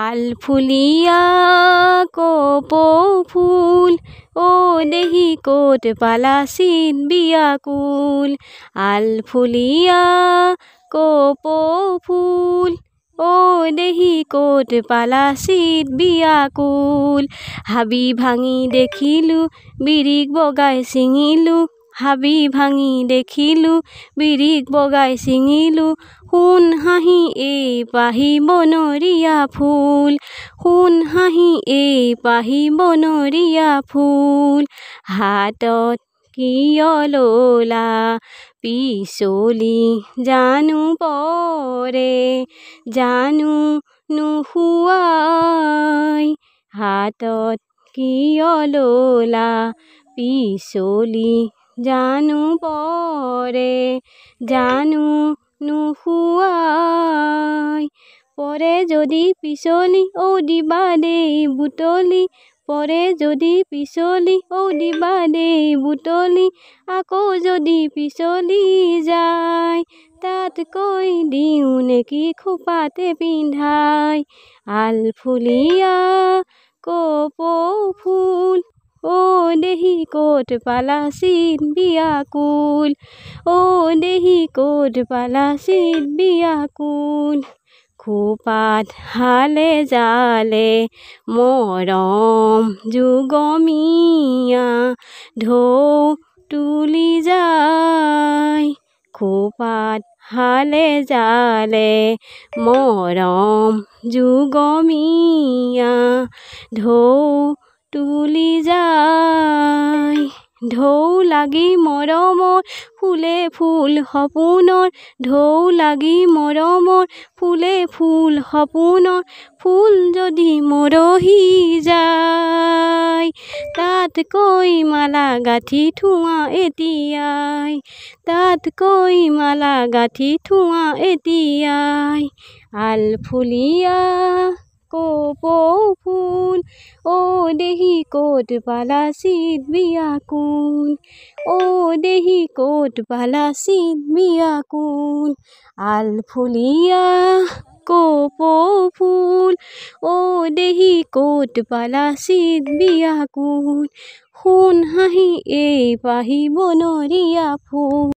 আলফুলিয়া কপো ফুল ও দেহি কোট পালাসিন বিয়াকুল আলফুলিয়া কপো ফুল ও দেহি কোট পালাচিত বিয়াকুল হাবি ভাঙি দেখিলোঁ বিৰিক বগাই ছিঙিলোঁ হাবি ভাঙি দেখিলোঁ বিৰিক বগাই ছিঙিলোঁ সোণ হাঁহি এই পাহি বনৰীয়া ফুল সোণ হাঁহি এই পাহি বনৰীয়া ফুল হাতত কিয় ল'লা পিছলি জানো পৰে জানো নোহোৱাই হাতত কিয় ল'লা পিছলি জানু পরে জানু নুহুয়াই পরে যদি পিছলি ঔ দিবা দেই বুটলি পরে যদি পিছলি ঔ দিবা দেই বুটলি আকৌ যদি পিছলি যায় তাত কৈ দিওঁ নেকি খোপাতে পিন্ধাই আলফুলিয়া কপৌ ফুল ও দেহি কত পালা চিন বিয়াকুল ও দেহি কত পালা চিন কুল খোপাত হালে জালে মৰম যুগমিয়া ঢৌ তুলি যায় খোপাত হালে জালে মৰম যুগমিয়া ঢৌ তুলি যায় ঢৌ লাগি মৰমৰ ফুলে ফুল সপোনৰ ঢৌ লাগি মৰমৰ ফুলে ফুল সপোনৰ ফুল যদি মৰহি যায় তাত কৈ মালা গাঁঠি থোৱা এতিয়াই তাত কৈ মালা গাঁঠি থোৱা এতিয়াই আলফুলীয়া को वो फूल ओ देही कोट वाला सीध बिया कून ओ देही कोट वाला सीध बिया कून आल फुलिया कोपो फूल ओ देही कोट पाला সিদ বিয়া কুল সোণ হাঁহি এই পাহি বনৰীয়া ফুল